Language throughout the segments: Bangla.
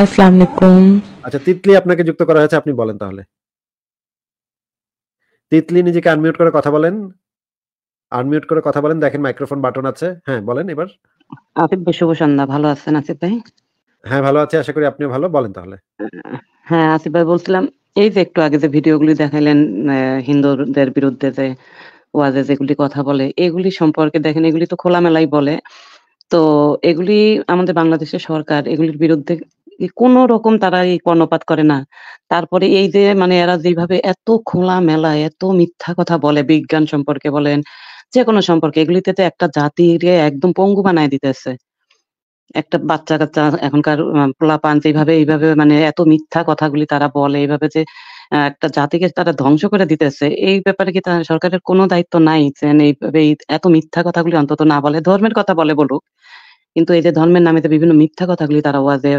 আসসালামু আলাইকুম আচ্ছা তিতলি আপনাকে যুক্ত করা হয়েছে আপনি বলেন তাহলে তিতলি নিজেকে আনমিউট করে কথা বলেন আনমিউট করে কথা বলেন দেখেন মাইক্রোফোন বাটন আছে হ্যাঁ বলেন এবার ভাই শুভ সন্ধ্যা ভালো আছেন আসিফ ভাই হ্যাঁ ভালো আছি আশা করি ভালো বলেন তাহলে হ্যাঁ আসিফ ভাই বলছিলাম এই যে একটু আগে যে ভিডিওগুলি দেখাইলেন হিন্দুদের বিরুদ্ধে যে ওয়াজে যেগুলি কথা বলে এগুলি সম্পর্কে দেখেন এগুলি তো খোলামেলাই বলে তো এগুলি আমাদের বাংলাদেশের সরকার এগুলির বিরুদ্ধে কোন রকম তারা এই কর্ণপাত করে না তারপরে এই যে মানে এরা যেভাবে এত খোলা মেলা এত মিথ্যা কথা বলে বিজ্ঞান সম্পর্কে বলেন যে কোনো সম্পর্কে এগুলিতে তো একটা জাতির একদম পঙ্গু বানায় দিতেছে একটা বাচ্চা কাচ্চা এখনকার পোলাপান যেভাবে এইভাবে মানে এত মিথ্যা কথাগুলি তারা বলে এইভাবে যে একটা জাতিকে তারা ধ্বংস করে দিতেছে এই ব্যাপারে কি তার সরকারের কোনো দায়িত্ব নাই যে এইভাবে এত মিথ্যা কথাগুলি অন্তত না বলে ধর্মের কথা বলে বলুক কিন্তু এই যে ধর্মের নামে বিভিন্ন মিথ্যা কথাগুলি তারা ওয়াজে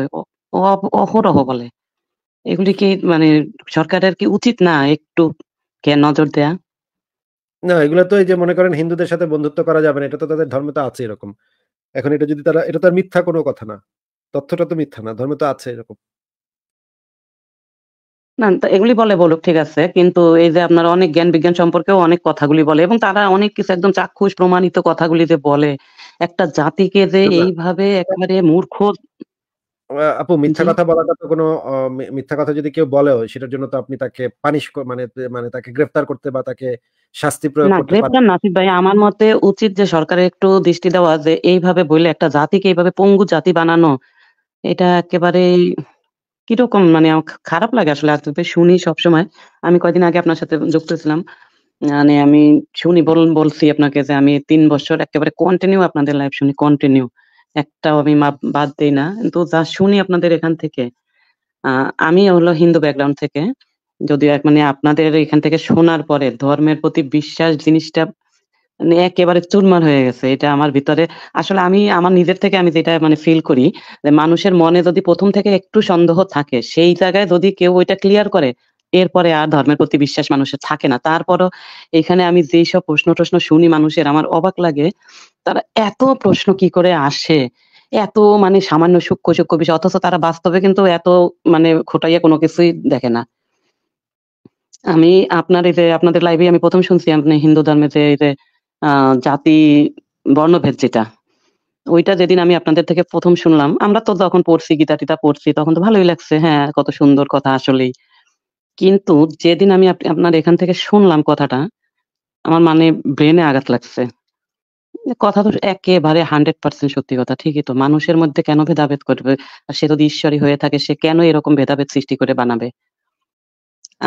অহরহ বলে এগুলি কি মানে সরকারের কি উচিত না একটু কে নজর দেয়া না এগুলো তো এই যে মনে করেন হিন্দুদের সাথে বন্ধুত্ব করা যাবে না এটা তো তাদের ধর্মে তো আছে এরকম এখন এটা যদি তারা এটা তো আর মিথ্যা কোনো কথা না তথ্যটা তো মিথ্যা না ধর্মে তো আছে এরকম না এগুলি বলে বলুক ঠিক আছে কিন্তু এই যে আপনার অনেক জ্ঞান বিজ্ঞান সম্পর্কেও অনেক কথাগুলি বলে এবং তারা অনেক কিছু একদম চাক্ষুষ প্রমাণিত কথাগুলি যে বলে একটা জাতিকে যে এইভাবে একেবারে মূর্খ আপু মিথ্যা কথা বলাটা তো কোনো মিথ্যা কথা যদি কেউ বলেও সেটার জন্য তো আপনি তাকে পানিশ মানে মানে তাকে গ্রেফতার করতে বা তাকে শাস্তি প্রয়োগ গ্রেফতার নাসিব ভাই আমার মতে উচিত যে সরকারের একটু দৃষ্টি দেওয়া যে এইভাবে বলে একটা জাতিকে এইভাবে পঙ্গু জাতি বানানো এটা একেবারে কিরকম মানে খারাপ লাগে আসলে আর শুনি সবসময় আমি কয়দিন আগে আপনার সাথে যুক্ত ছিলাম মানে আমি শুনি বলছি আপনাকে যে আমি তিন বছর একেবারে কন্টিনিউ আপনাদের লাইফ শুনি কন্টিনিউ একটাও আমি বাদ দিই না কিন্তু যা শুনি আপনাদের এখান থেকে আমি হলো হিন্দু ব্যাকগ্রাউন্ড থেকে যদিও মানে আপনাদের এখান থেকে শোনার পরে ধর্মের প্রতি বিশ্বাস জিনিসটা মানে একেবারে চুরমার হয়ে গেছে এটা আমার ভিতরে আসলে আমি আমার নিজের থেকে আমি যেটা মানে ফিল করি যে মানুষের মনে যদি প্রথম থেকে একটু সন্দেহ থাকে সেই জায়গায় যদি কেউ ওইটা ক্লিয়ার করে এরপরে আর ধর্মের প্রতি বিশ্বাস মানুষের থাকে না তারপরও এখানে আমি যেই সব প্রশ্ন টশ্ন শুনি মানুষের আমার অবাক লাগে তারা এত প্রশ্ন কি করে আসে এত মানে সামান্য সূক্ষ্ম সূক্ষ্ম বিষয় অথচ তারা বাস্তবে কিন্তু এত মানে খোটাইয়া কোনো কিছুই দেখে না আমি আপনার এই যে আপনাদের লাইভে আমি প্রথম শুনছি আপনি হিন্দু ধর্মের যে এই যে জাতি বর্ণভেদ যেটা ওইটা যেদিন আমি আপনাদের থেকে প্রথম শুনলাম আমরা তো যখন পড়ছি গীতা টিতা পড়ছি তখন তো ভালোই লাগছে হ্যাঁ কত সুন্দর কথা আসলেই কিন্তু যেদিন আমি আপনার এখান থেকে শুনলাম কথাটা আমার মানে ব্রেনে আঘাত লাগছে কথা তো একেবারে হান্ড্রেড পার্সেন্ট সত্যি কথা ঠিকই তো মানুষের মধ্যে কেন ভেদাভেদ করবে আর সে যদি ঈশ্বরী হয়ে থাকে সে কেন এরকম ভেদাভেদ সৃষ্টি করে বানাবে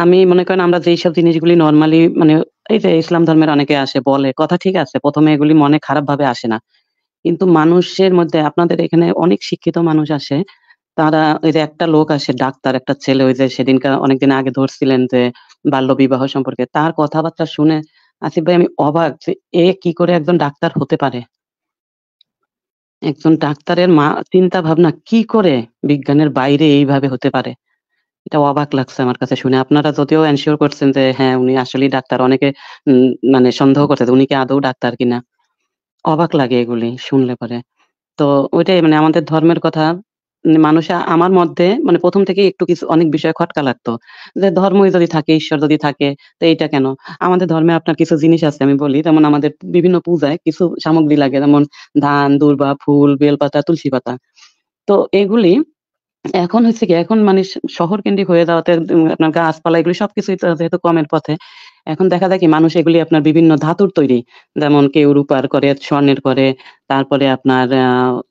আমি মনে করেন আমরা যেই সব জিনিসগুলি নর্মালি মানে এই যে ইসলাম ধর্মের অনেকে আসে বলে কথা ঠিক আছে প্রথমে এগুলি মনে খারাপ ভাবে আসে না কিন্তু মানুষের মধ্যে আপনাদের এখানে অনেক শিক্ষিত মানুষ আসে তারা ওই যে একটা লোক আসে ডাক্তার একটা ছেলে ওই যে সেদিনকার অনেকদিন আগে ধরছিলেন যে বাল্য বিবাহ সম্পর্কে তার কথাবার্তা শুনে আসিফ ভাই আমি অবাক যে এ কি করে একজন ডাক্তার হতে পারে একজন ডাক্তারের মা চিন্তা ভাবনা কি করে বিজ্ঞানের বাইরে এইভাবে হতে পারে এটা অবাক লাগছে আমার কাছে শুনে আপনারা যদিও এনশিওর করছেন যে হ্যাঁ উনি আসলেই ডাক্তার অনেকে মানে সন্দেহ করছে উনি কি আদৌ ডাক্তার কিনা অবাক লাগে এগুলি শুনলে পরে তো ওইটাই মানে আমাদের ধর্মের কথা মানে মানুষ আমার মধ্যে মানে প্রথম থেকে একটু কিছু অনেক বিষয় খটকা লাগতো যে ধর্মই যদি থাকে ঈশ্বর যদি থাকে তো এইটা কেন আমাদের ধর্মে আপনার কিছু জিনিস আছে আমি বলি যেমন আমাদের বিভিন্ন পূজায় কিছু সামগ্রী লাগে যেমন ধান দুর্বা ফুল বেলপাতা তুলসী পাতা তো এগুলি এখন হচ্ছে কি এখন মানে শহর কেন্দ্রিক হয়ে যাওয়াতে আপনার গাছপালা এগুলি সবকিছুই যেহেতু কমের পথে এখন দেখা যায় কি মানুষ এগুলি আপনার বিভিন্ন ধাতুর তৈরি যেমন কেউ রূপার করে স্বর্ণের করে তারপরে আপনার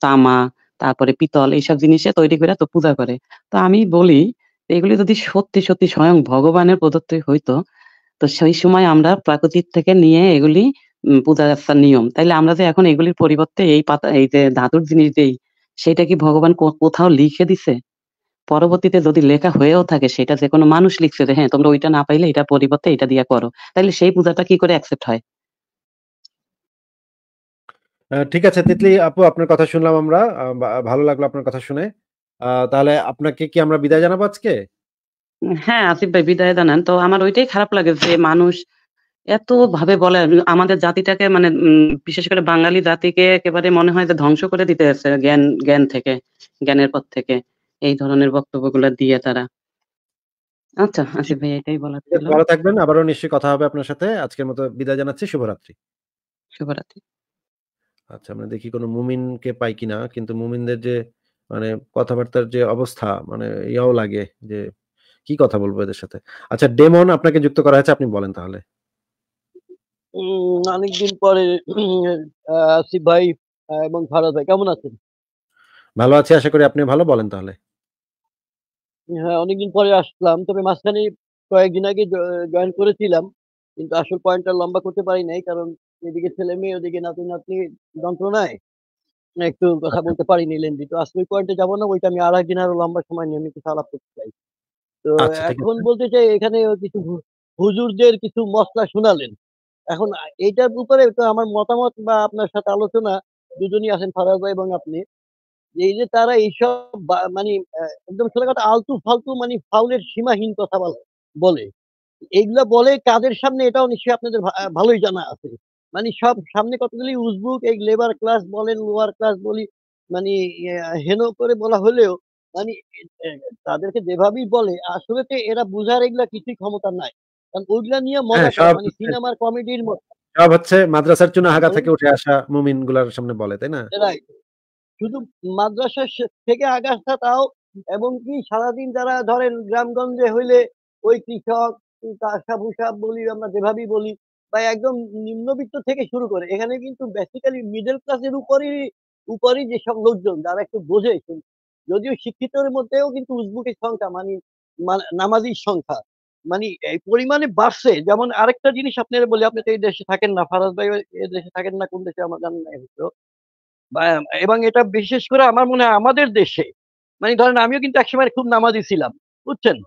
তামা তারপরে পিতল এইসব জিনিসে তৈরি করে তো পূজা করে তো আমি বলি এগুলি যদি সত্যি সত্যি স্বয়ং ভগবানের প্রদত্ত হইতো তো সেই সময় আমরা প্রাকৃতিক থেকে নিয়ে এগুলি পূজা আসার নিয়ম তাইলে আমরা যে এখন এগুলির পরিবর্তে এই পাতা এই যে ধাতুর জিনিস দেই সেটা কি ভগবান কোথাও লিখে দিছে পরবর্তীতে যদি লেখা হয়েও থাকে সেটা যে কোনো মানুষ লিখছে যে হ্যাঁ তোমরা ওইটা না পাইলে এটা পরিবর্তে এটা দিয়ে করো তাহলে সেই পূজাটা কি করে অ্যাকসেপ্ট হয় ঠিক আছে তিতলি আপু আপনার কথা শুনলাম আমরা ভালো লাগলো আপনার কথা শুনে তাহলে আপনাকে কি আমরা বিদায় জানাবো আজকে হ্যাঁ আসিফ ভাই বিদায় জানান তো আমার ওইটাই খারাপ লাগে যে মানুষ এত ভাবে বলে আমাদের জাতিটাকে মানে বিশেষ করে বাঙালি জাতিকে একেবারে মনে হয় যে ধ্বংস করে দিতে আছে জ্ঞান জ্ঞান থেকে জ্ঞানের পথ থেকে এই ধরনের বক্তব্যগুলো দিয়ে তারা আচ্ছা আসিফ ভাই এটাই বলা ভালো থাকবেন আবারও নিশ্চয়ই কথা হবে আপনার সাথে আজকের মতো বিদায় জানাচ্ছি শুভরাত্রি শুভরাত্রি আচ্ছা আমরা মানে দেখি কোনো মুমিনকে পাই কিনা কিন্তু মুমিনদের যে মানে কথাবার্তার যে অবস্থা মানে ইয়াও লাগে যে কি কথা বলবো এদের সাথে আচ্ছা ডেমন আপনাকে যুক্ত করা হয়েছে আপনি বলেন তাহলে অনেকদিন পরে আসিফ ভাই এবং ফারাজ ভাই কেমন আছেন ভালো আছি আশা করি আপনি ভালো বলেন তাহলে হ্যাঁ অনেকদিন পরে আসলাম তবে মাঝখানে কয়েকদিন আগে জয়েন করেছিলাম কিন্তু আসল পয়েন্টটা লম্বা করতে পারি নাই কারণ এদিকে ছেলে মেয়ে ওদিকে নাতি নাতনি যন্ত্রণায় একটু কথা বলতে পারিনি নিলেন তো আজকে ওই পয়েন্টে যাবো না ওইটা আমি আড়াই দিন আরো লম্বা সময় নিয়ে আমি কিছু আলাপ করতে চাই তো আচ্ছা, এখন বলতে চাই এখানে কিছু হুজুরদের কিছু মশলা শোনালেন এখন এইটার উপরে আমার মতামত বা আপনার সাথে আলোচনা দুজনই আছেন ফারাজ এবং আপনি এই যে তারা এইসব মানে একদম সোজা কথা আলতু ফালতু মানে ফাউলের সীমাহীন কথা বলে এইগুলা বলে কাদের সামনে এটাও নিশ্চয়ই আপনাদের ভালোই জানা আছে মানে সব সামনে কতগুলি উজবুক এই লেবার ক্লাস বলেন লোয়ার ক্লাস বলি মানে ইয়ে, হেন করে বলা হলেও মানে তাদেরকে যেভাবেই বলে আসলে তো এরা বুঝার এগুলা কিছুই ক্ষমতা নাই কারণ ওইগুলা নিয়ে মজা হ্যাঁ, মানে সিনেমার কমেডির মতো সব হচ্ছে মাদ্রাসার চুনাহাগা মানে থেকে উঠে আসা মুমিন গুলার সামনে বলে তাই না শুধু মাদ্রাসা থেকে আগাছা তাও এবং কি সারাদিন যারা ধরেন গ্রামগঞ্জে হইলে ওই কৃষক আশা ভুষা বলি আমরা যেভাবেই বলি বা একদম নিম্নবিত্ত থেকে শুরু করে এখানে কিন্তু বেসিক্যালি মিডল ক্লাসের উপরই উপরই যেসব লোকজন যারা একটু বোঝে যদিও শিক্ষিতের মধ্যেও কিন্তু উজবুকের সংখ্যা মানে, মানে নামাজির সংখ্যা মানে এই পরিমাণে বাড়ছে যেমন আরেকটা জিনিস আপনারা বলি আপনি তো এই দেশে থাকেন না ফারাজ ভাই এই দেশে থাকেন না কোন দেশে আমার জানেন না এবং এটা বিশেষ করে আমার মনে হয় আমাদের দেশে মানে ধরেন আমিও কিন্তু একসময় খুব নামাজি ছিলাম বুঝছেন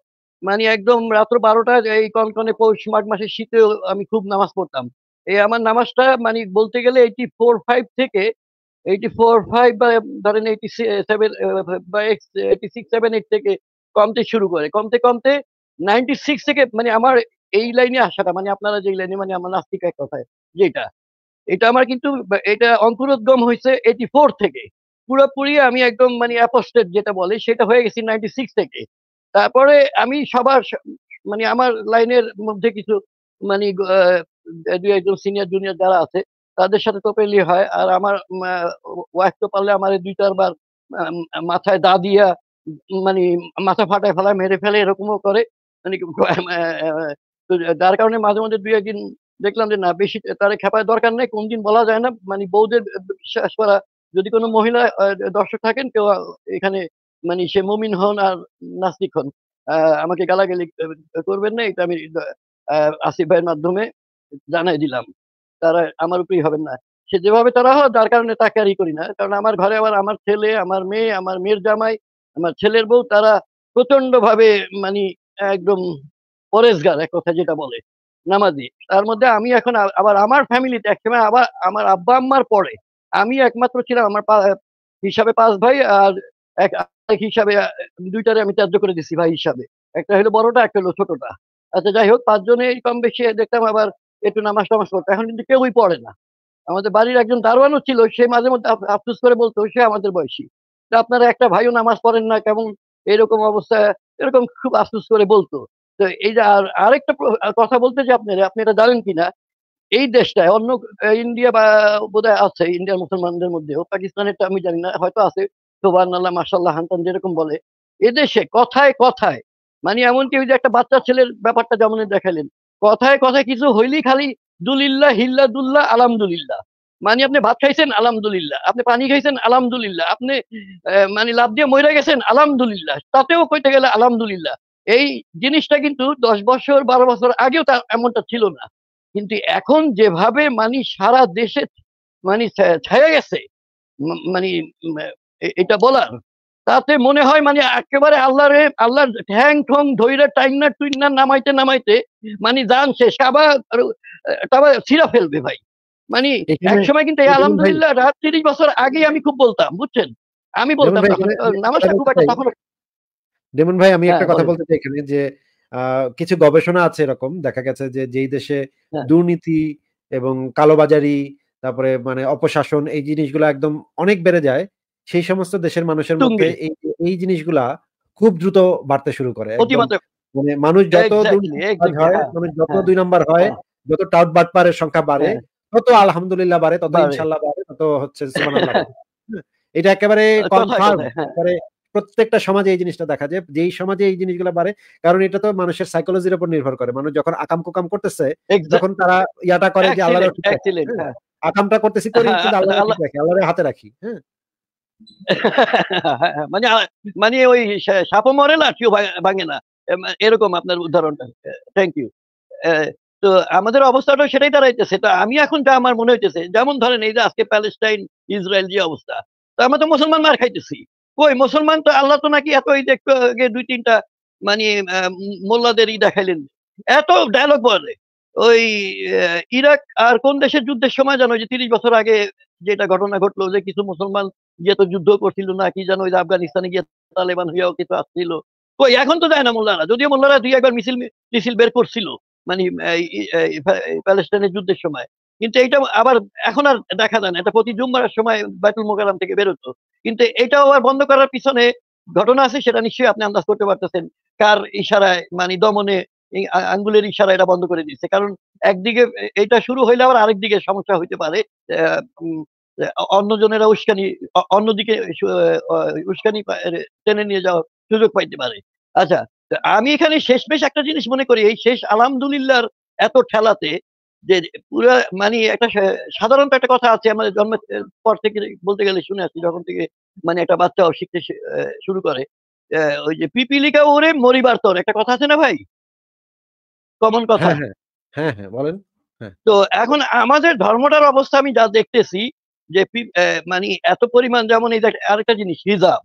মানে একদম রাত্র বারোটা এই কনকনে পৌষ মাঘ মাসের শীতে আমি খুব নামাজ পড়তাম এই আমার নামাজটা মানে বলতে গেলে এইটি ফোর ফাইভ থেকে এইটি ফোর ফাইভ বা ধরেন এইটি সেভেন বা এইটি সিক্স সেভেন এইট থেকে কমতে শুরু করে কমতে কমতে নাইনটি সিক্স থেকে মানে আমার এই লাইনে আসাটা মানে আপনারা যে লাইনে মানে আমার নাস্তিক এক কথায় যেটা এটা আমার কিন্তু এটা অঙ্কুরোদ্গম হয়েছে এইটি ফোর থেকে পুরোপুরি আমি একদম মানে অ্যাপোস্টেড যেটা বলে সেটা হয়ে গেছি নাইনটি সিক্স থেকে তারপরে আমি সবার মানে আমার লাইনের মধ্যে কিছু মানে দু একজন সিনিয়র জুনিয়র যারা আছে তাদের সাথে তোপেলি হয় আর আমার ওয়াইফ তো পারলে আমার দুই চারবার মাথায় দা দিয়া মানে মাথা ফাটায় ফেলায় মেরে ফেলে এরকমও করে মানে যার কারণে মাঝে মাঝে দুই একদিন দেখলাম যে না বেশি তারা খেপায় দরকার নেই কোনদিন বলা যায় না মানে বৌদের বিশ্বাস করা যদি কোনো মহিলা দর্শক থাকেন কেউ এখানে মানে সে মমিন হন আর নাস্তিক হন আমাকে গালাগালি করবেন না এটা আমি আসিফ ভাইয়ের মাধ্যমে জানাই দিলাম তারা আমার উপরেই হবেন না সে যেভাবে তারা হয় তার কারণে তাকে আর করি না কারণ আমার ঘরে আবার আমার ছেলে আমার মেয়ে আমার মেয়ের জামাই আমার ছেলের বউ তারা প্রচন্ড ভাবে মানে একদম পরেশগার এক কথা যেটা বলে নামাজি তার মধ্যে আমি এখন আবার আমার ফ্যামিলিতে এক সময় আবার আমার আব্বা আম্মার পরে আমি একমাত্র ছিলাম আমার হিসাবে পাঁচ ভাই আর এক হিসাবে দুইটারে আমি ত্যায্য করে দিছি ভাই হিসাবে একটা হলো বড়টা একটা হলো ছোটটা আচ্ছা যাই হোক পাঁচজনে কম বেশি দেখতাম আবার একটু নামাজ টামাজ করতো এখন কিন্তু কেউই পড়ে না আমাদের বাড়ির একজন দারোয়ানও ছিল সে মাঝে মধ্যে আফসুস করে বলতো সে আমাদের বয়সী তা আপনারা একটা ভাইও নামাজ পড়েন না কেমন এরকম অবস্থা এরকম খুব আফসুস করে বলতো তো এই যে আর আরেকটা কথা বলতে যে আপনি আপনি এটা জানেন কিনা এই দেশটায় অন্য ইন্ডিয়া বা বোধহয় আছে ইন্ডিয়ার মুসলমানদের মধ্যেও তো আমি জানি না হয়তো আছে সোবান মাসাল্লাহ হান্তান যেরকম বলে এদেশে কথায় কথায় মানে এমনকি ওই যে একটা বাচ্চা ছেলের ব্যাপারটা যেমন দেখালেন কথায় কথায় কিছু হইলি খালি দুলিল্লাহ হিল্লাদুল্লাহ আলহামদুলিল্লাহ মানে আপনি ভাত খাইছেন আলহামদুলিল্লাহ আপনি পানি খাইছেন আলহামদুলিল্লাহ আপনি মানে লাভ দিয়ে মহিলা গেছেন আলহামদুলিল্লাহ তাতেও কইতে গেলে আলহামদুলিল্লাহ এই জিনিসটা কিন্তু দশ বছর বারো বছর আগেও তা এমনটা ছিল না কিন্তু এখন যেভাবে মানে সারা দেশে মানে ছায়া গেছে মানে এটা বলার তাতে মনে হয় মানে একেবারে আল্লাহরে আল্লাহর ঠ্যাং ঠং ধৈরা টাইনা টুইনা নামাইতে নামাইতে মানে যান শেষ আবার তারপর ছিঁড়া ফেলবে ভাই মানে এক সময় কিন্তু আলহামদুলিল্লাহ রাত তিরিশ বছর আগে আমি খুব বলতাম বুঝছেন আমি বলতাম আমার খুব একটা তখন ডেমন ভাই আমি হ্যাঁ, একটা কথা বলতে চাই এখানে যে কিছু গবেষণা আছে এরকম দেখা গেছে যে যেই দেশে হ্যাঁ। দুর্নীতি এবং কালোবাজারি তারপরে মানে অপশাসন এই জিনিসগুলো একদম অনেক বেড়ে যায় সেই সমস্ত দেশের মানুষের মধ্যে এই এই জিনিসগুলা খুব দ্রুত বাড়তে শুরু করে মানে মানুষ যত হয় হ্যাঁ, যত হ্যাঁ, দুই নম্বর হয় হ্যাঁ। যত টাউট বাটপারের সংখ্যা বাড়ে তত আলহামদুলিল্লাহ বাড়ে তত ইনশাল্লাহ বাড়ে তত হচ্ছে এটা একেবারে কনফার্ম প্রত্যেকটা সমাজে এই জিনিসটা দেখা যায় যেই সমাজে এই জিনিসগুলো বাড়ে কারণ এটা তো মানুষের সাইকোলজির উপর নির্ভর করে মানুষ যখন আকাম কোকাম করতেছে যখন তারা ইয়াটা করে যে আল্লাহ আকামটা করতেছি করি আল্লাহ হাতে রাখি হ্যাঁ মানে মানে ওই সাপও মরে না কেউ ভাঙে না এরকম আপনার উদাহরণটা থ্যাংক ইউ তো আমাদের অবস্থাটা সেটাই দাঁড়াইতেছে তো আমি এখন যা আমার মনে হইতেছে যেমন ধরেন এই যে আজকে প্যালেস্টাইন ইসরায়েল যে অবস্থা তো আমরা তো মুসলমান মার খাইতেছি কই মুসলমান তো আল্লাহ তো নাকি এত এই দুই তিনটা মানে মোল্লাদের ই দেখাইলেন এত ডায়লগ বলে ওই ইরাক আর কোন দেশের যুদ্ধের সময় জানো যে তিরিশ বছর আগে যেটা ঘটনা ঘটলো যে কিছু মুসলমান গিয়ে তো যুদ্ধ করছিল না কি জানো ওই যে আফগানিস্তানে গিয়ে তালেবান হইয়াও কিছু আসছিল কই এখন তো যায় না মোল্লারা যদিও মোল্লারা দুই একবার মিছিল মিছিল বের করছিল মানে প্যালেস্টাইনের যুদ্ধের সময় কিন্তু এটা আবার এখন আর দেখা যায় না এটা প্রতি জুম্মার সময় বাইতুল মোকারাম থেকে বেরোতো কিন্তু এটা আবার বন্ধ করার পিছনে ঘটনা আছে সেটা নিশ্চয়ই আপনি আন্দাজ করতে পারতেছেন কার ইশারায় মানে দমনে আঙ্গুলের ইশারা এটা বন্ধ করে দিচ্ছে কারণ একদিকে এটা শুরু হইলে আবার আরেকদিকে সমস্যা হইতে পারে অন্যজনেরা উস্কানি অন্যদিকে উস্কানি টেনে নিয়ে যাওয়ার সুযোগ পাইতে পারে আচ্ছা আমি এখানে শেষমেশ একটা জিনিস মনে করি এই শেষ আলহামদুলিল্লাহর এত ঠেলাতে যে পুরো মানে একটা সাধারণত একটা কথা আছে আমাদের জন্মের পর থেকে বলতে গেলে শুনে আসছি যখন থেকে মানে একটা বাচ্চাও শিখতে শুরু করে ওই যে পিপিলিকা ওরে মরিবার তোর একটা কথা আছে না ভাই কমন কথা হ্যাঁ হ্যাঁ, হ্যাঁ, হ্যাঁ বলেন হ্যাঁ। তো এখন আমাদের ধর্মটার অবস্থা আমি যা দেখতেছি যে মানে এত পরিমাণ যেমন এই দেখ আরেকটা জিনিস হিজাব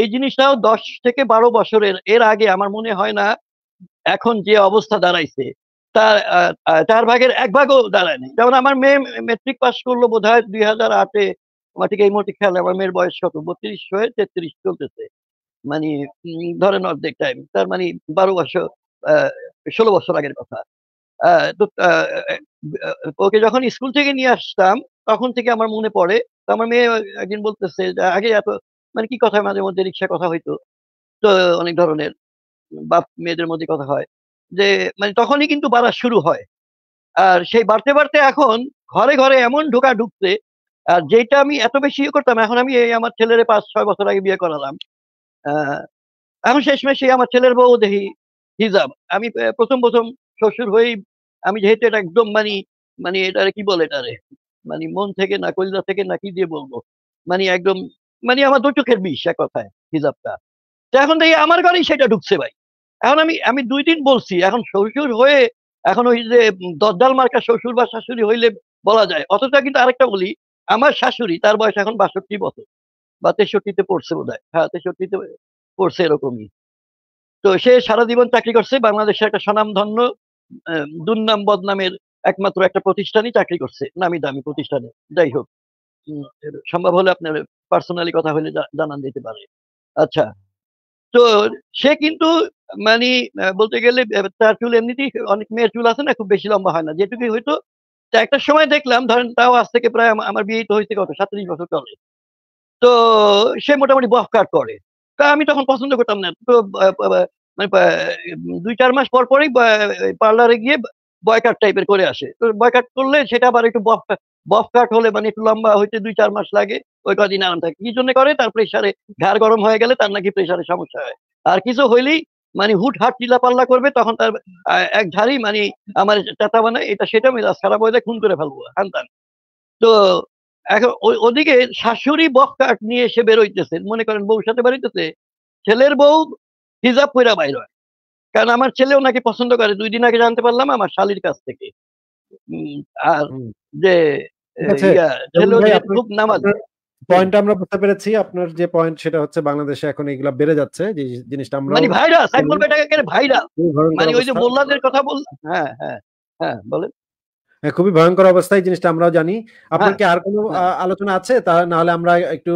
এই জিনিসটাও দশ থেকে বারো বছরের এর আগে আমার মনে হয় না এখন যে অবস্থা দাঁড়াইছে তার চার ভাগের এক ভাগও দাঁড়ায়নি যেমন আমার মেয়ে মেট্রিক পাস করলো বোধ হয় দুই হাজার আটে আমার ঠিক এই মোটি খেয়াল আমার মেয়ের বয়স কত বত্রিশ হয়ে তেত্রিশ চলতেছে মানে ধরেন অর্ধেক টাইম তার মানে বারো বছর ষোলো বছর আগের কথা তো ওকে যখন স্কুল থেকে নিয়ে আসতাম তখন থেকে আমার মনে পড়ে তো আমার মেয়ে একদিন বলতেছে আগে এত মানে কি কথা মাঝে মধ্যে রিক্সা কথা হইতো তো অনেক ধরনের বাপ মেয়েদের মধ্যে কথা হয় যে মানে তখনই কিন্তু বাড়া শুরু হয় আর সেই বাড়তে বাড়তে এখন ঘরে ঘরে এমন ঢোকা ঢুকতে আর যেটা আমি এত বেশি ইয়ে করতাম এখন আমি এই আমার ছেলের পাঁচ ছয় বছর আগে বিয়ে করালাম এখন শেষমেশে আমার ছেলের বউ দেখি হিজাব আমি প্রথম প্রথম শ্বশুর হয়েই আমি যেহেতু এটা একদম মানে মানে এটা কি বলে এটারে মানে মন থেকে না কলিদা থেকে না কি দিয়ে বলবো মানে একদম মানে আমার দু চোখের বিষ এক কথায় হিজাবটা তো এখন দেখি আমার ঘরেই সেটা ঢুকছে ভাই এখন আমি আমি দুই দিন বলছি এখন শ্বশুর হয়ে এখন ওই যে দরদাল মার্কা শ্বশুর বা শাশুড়ি হইলে বলা যায় অথচ কিন্তু আরেকটা বলি আমার শাশুড়ি তার বয়স এখন বাষট্টি বছর বা তেষট্টিতে পড়ছে বোধ হয় হ্যাঁ তেষট্টিতে পড়ছে এরকমই তো সে সারা জীবন চাকরি করছে বাংলাদেশের একটা স্বনামধন্য দুর্নাম বদনামের একমাত্র একটা প্রতিষ্ঠানই চাকরি করছে নামি দামি প্রতিষ্ঠানে যাই হোক সম্ভব হলে আপনার পার্সোনালি কথা হলে জানান দিতে পারে আচ্ছা তো সে কিন্তু মানে বলতে গেলে তার চুল এমনিতেই অনেক মেয়ের চুল আছে না খুব বেশি লম্বা হয় না যেটুকুই হয়তো একটা সময় দেখলাম ধরেন তাও আজ থেকে প্রায় আমার বিয়ে তো হয়েছে কত সাতত্রিশ বছর চলে তো সে মোটামুটি বহকার করে তা আমি তখন পছন্দ করতাম না তো মানে দুই চার মাস পর পরই পার্লারে গিয়ে বয়কাট টাইপের করে আসে তো বয়কাট করলে সেটা আবার একটু বফ বফ কাট হলে মানে একটু লম্বা হইতে দুই চার মাস লাগে ওই কদিন আরাম থাকে কি জন্য করে তার প্রেশারে ঘাড় গরম হয়ে গেলে তার নাকি প্রেশারে সমস্যা হয় আর কিছু হইলেই মানে হুট হাট চিল্লা পাল্লা করবে তখন তার এক ঝাড়ি মানে আমার চাতা বানায় এটা সেটা মেজাজ খারাপ হয়ে খুন করে ফেলবো তান তো এখন ওদিকে শাশুড়ি বক কাট নিয়ে এসে বেরোইতেছে মনে করেন বউ সাথে বেরোইতেছে ছেলের বউ হিজাব পইরা বাইর হয় কারণ আমার ছেলে নাকি পছন্দ করে দুই দিন আগে জানতে পারলাম আমার শালির কাছ থেকে আর যে আপনার যে পয়েন্ট সেটা হচ্ছে বাংলাদেশে এখন এগুলা বেড়ে যাচ্ছে মানে মানে কথা হ্যাঁ হ্যাঁ হ্যাঁ বলেন হ্যাঁ, খুবই ভয়ঙ্কর অবস্থায় জিনিসটা আমরাও জানি আপনার হ্যাঁ। কি আর কোনো হ্যাঁ। আলোচনা আছে তা না হলে আমরা একটু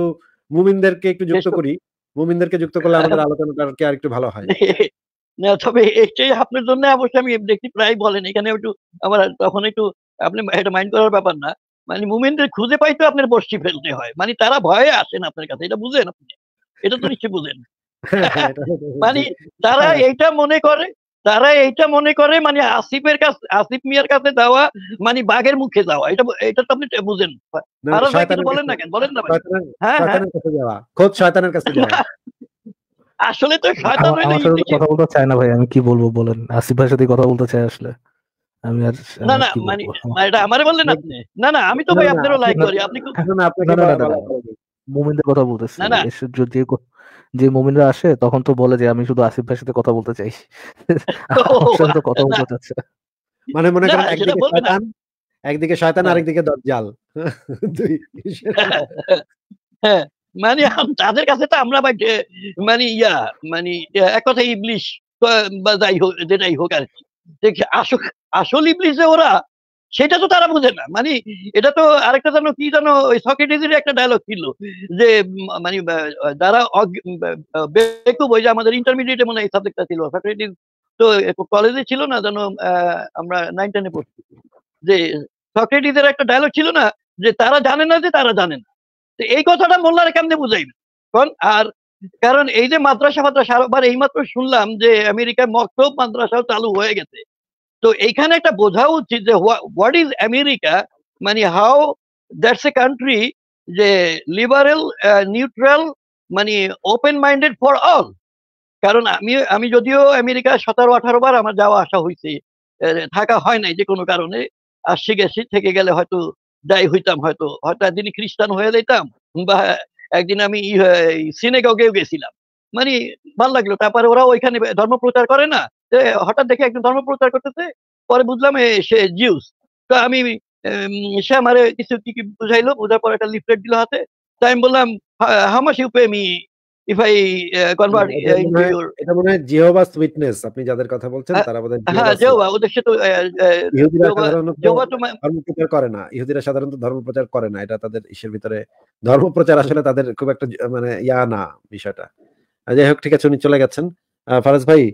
মুমিনদেরকে একটু যুক্ত করি মুমিনদেরকে যুক্ত করলে আমাদের আলোচনাটা আর একটু ভালো হয় তবে এটাই আপনার জন্য অবশ্যই আমি দেখছি প্রায় বলেন এখানে একটু আমার তখন একটু আপনি এটা মাইন্ড করার ব্যাপার না মানে মুমেন্টদের খুঁজে পাইতে আপনার বস্তি ফেলতে হয় মানে তারা ভয়ে আসেন আপনার কাছে এটা বুঝেন আপনি এটা তো নিশ্চয়ই বুঝেন হ্যাঁ, হ্যাঁ, মানে তারা হ্যাঁ। এইটা মনে করে তারা এইটা মনে করে মানে আসিফের কাছে আসিফ মিয়ার কাছে যাওয়া মানে বাঘের মুখে যাওয়া এটা এটা তো আপনি বুঝেন বলেন না কেন বলেন না হ্যাঁ হ্যাঁ খোদ শয়তানের কাছে যাওয়া আসলে তো শয়তান কথা বলতে চায় না ভাই আমি কি বলবো বলেন আসিফের সাথে কথা বলতে চাই আসলে আমি আর না না মানে এটা আমারে বললেন আপনি না না আমি তো ভাই আপনারও লাইক করি আপনি না না যদি যে মোমিনরা আসে তখন তো বলে যে আমি শুধু আসিফ ভাইয়ের সাথে কথা বলতে চাই তো কথা বলতে চাচ্ছে মানে মনে করেন একদিকে শয়তান একদিকে শয়তান হ্যাঁ। আরেকদিকে দজ্জাল হ্যাঁ মানে তাদের কাছে তো আমরা মানে ইয়া মানে এক কথা ইবলিশ বা যাই হোক যেটাই হোক আর কি আসল ইবলিশে ওরা সেটা তো তারা বুঝে না মানে এটা তো আরেকটা জানো কি জানো ওই সকেটিজের একটা ডায়লগ ছিল যে মানে যারা বেকুব ওই যে আমাদের ইন্টারমিডিয়েটে মনে হয় এই সাবজেক্টটা ছিল সকেটিজ তো কলেজে ছিল না যেন আমরা নাইন টেনে পড়ছি যে সকেটিজের একটা ডায়লগ ছিল না যে তারা জানে না যে তারা জানে না তো এই কথাটা মোল্লারা কেমনে বুঝাইবে কারণ আর কারণ এই যে মাদ্রাসা ফাদ্রাসা আবার এইমাত্র শুনলাম যে আমেরিকায় মক্তব মাদ্রাসাও চালু হয়ে গেছে তো এইখানে একটা বোঝা উচিত যে হোয়াট ইজ আমেরিকা মানে হাউ দ্যাটস এ কান্ট্রি যে লিবারেল নিউট্রাল মানে ওপেন মাইন্ডেড ফর অল কারণ আমি আমি যদিও আমেরিকা সতেরো আঠারো বার আমার যাওয়া আসা হয়েছে থাকা হয় নাই যে কোনো কারণে আসছি গেছি থেকে গেলে হয়তো যাই হইতাম হয়তো হয়তো একদিন খ্রিস্টান হয়ে যেতাম বা একদিন আমি সিনেগাও গেছিলাম মানে ভাল লাগলো তারপরে ওরা ওইখানে ধর্ম প্রচার করে না হঠাৎ দেখে একজন ধর্ম প্রচার করতেছে পরে বুঝলাম সে জিউস তো আমি সে আমারে কিছু কি কি বুঝাইলো বোঝার পর একটা লিফলেট দিল হাতে তাই আমি বললাম হামাস you pay me if I convert এটা মনে হয় জিহোভাস উইটনেস আপনি যাদের কথা বলছেন হ্যাঁ, তারা বলেন হ্যাঁ জিহোভা ওদের সাথে ইহুদিরা সাধারণত ধর্ম প্রচার করে না ইহুদিরা সাধারণত ধর্ম প্রচার করে না এটা তাদের ঈশ্বর ভিতরে ধর্ম প্রচার আসলে তাদের খুব একটা মানে ইয়া না বিষয়টা যাই হোক ঠিক আছে উনি চলে গেছেন ফারাজ ভাই